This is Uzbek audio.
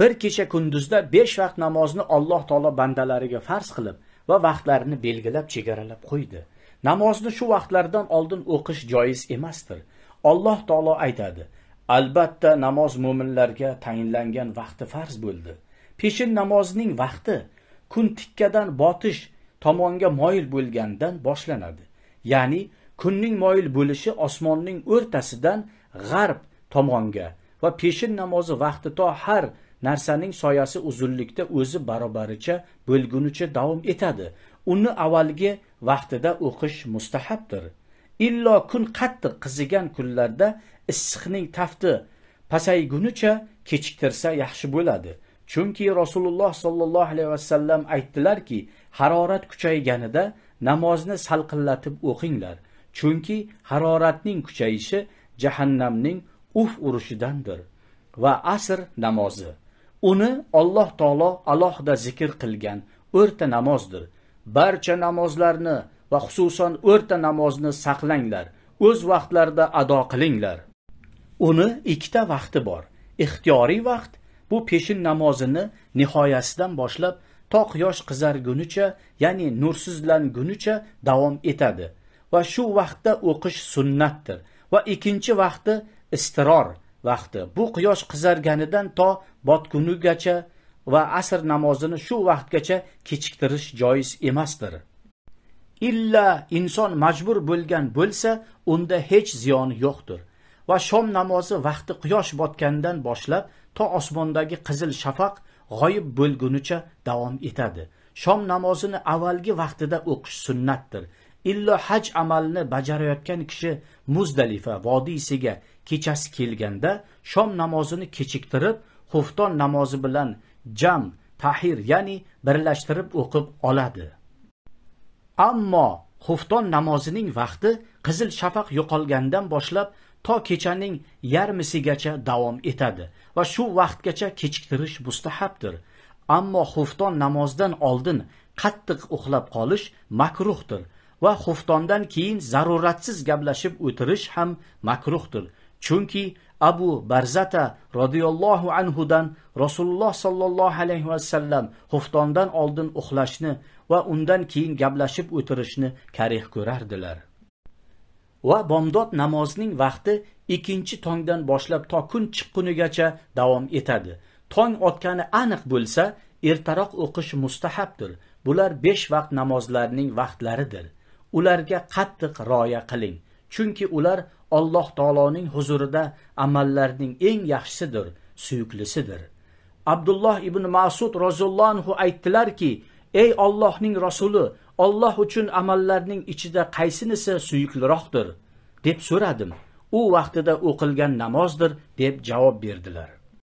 bir kecha kunduzda 5 vaqt namozni Alloh taolo bandalariga farz qilib va vaqtlarini belgilab chegaralab qo'ydi. Namozni shu vaqtlardan oldin o'qish joiz emasdir. Alloh taolo aytadi: Albatta namoz mu'minlarga tayinlangan vaqti farz bo'ldi. Peshin namozining vaqti kun tikkadan botish tomonga moyil bo'lgandan boshlanadi. Ya'ni kunning moyil bo'lishi osmonning o'rtasidan g'arb tomonga va peshin namozi vaqti to har narsaning soyasi uzunlikda o'zi barobaricha bo'lgunicha davom etadi uni avvalgi vaqtida o'qish mustahabdir illo kun qattiq qizigan kunlarda issiqning tafti pasaygunicha kechiktirsa yaxshi bo'ladi chunki rasululloh sollallohu alayhi vasallam aytdilarki harorat kuchayganida namozni salqinlatib o'qinglar chunki haroratning kuchayishi jahannamning uf urishidandir va asr namozi uni Alloh taolo alohida zikr qilgan o'rta namozdir barcha namozlarni va xususan o'rta namozni saqlanglar o'z vaqtlarida ado qilinglar uni ikkita vaqti bor ixtiyoriy vaqt bu peshin namozini nihoyasidan boshlab to quyosh qizargunicha ya'ni nursizlangunicha davom etadi va shu vaqtda o'qish sunnatdir va ikkinchi vaqti istiror vaqti. Bu quyosh qizarganidan to botgunigacha va asr namozini shu vaqtgacha kechiktirish joiz emasdir. Illa inson majbur bo'lgan bo'lsa, unda hech ziyoni yo'qdir. Va shom namozi vaqti quyosh botgandan boshlab to osmondagi qizil shafaq g'oyib bo'lgunicha davom etadi. Shom namozini avvalgi vaqtida o'qish sunnatdir. illo haj amalni bajarayotgan kishi muzdalifa vodiysiga kechasi kelganda shom namozini kechiktirib xufton namozi bilan jam tahir ya'ni birlashtirib o'qib oladi ammo xufton namozining vaqti qizil shafaq yo'qolgandan boshlab to kechaning yarmisigacha davom etadi va shu vaqtgacha kechiktirish mustahabdir ammo xufton namozdan oldin qattiq uxlab qolish makruhdir va xuftondan keyin zaruratsiz gaplashib o'tirish ham makruhdir chunki abu barzata roziyallohu anhudan rasululloh sollallohu alayhi vasallam xuftondan oldin uxlashni va undan keyin gaplashib o'tirishni karih ko'rardilar va bomdod namozining vaqti ikkinchi tongdan boshlab to kun chiqqunigacha davom etadi tong otgani aniq bo'lsa ertaroq o'qish mustahabdir bular besh vaqt namozlarning vaqtlaridir ularga qattiq rioya qiling chunki ular alloh taoloning huzurida amallarning eng yaxshisidir suyuklisidir abdulloh ibn masud roziyallohu anhu aytdilarki ey ollohning rasuli olloh uchun amallarning ichida qaysinisi suyukliroqdir deb so'radim u vaqtida o'qilgan namozdir deb javob berdilar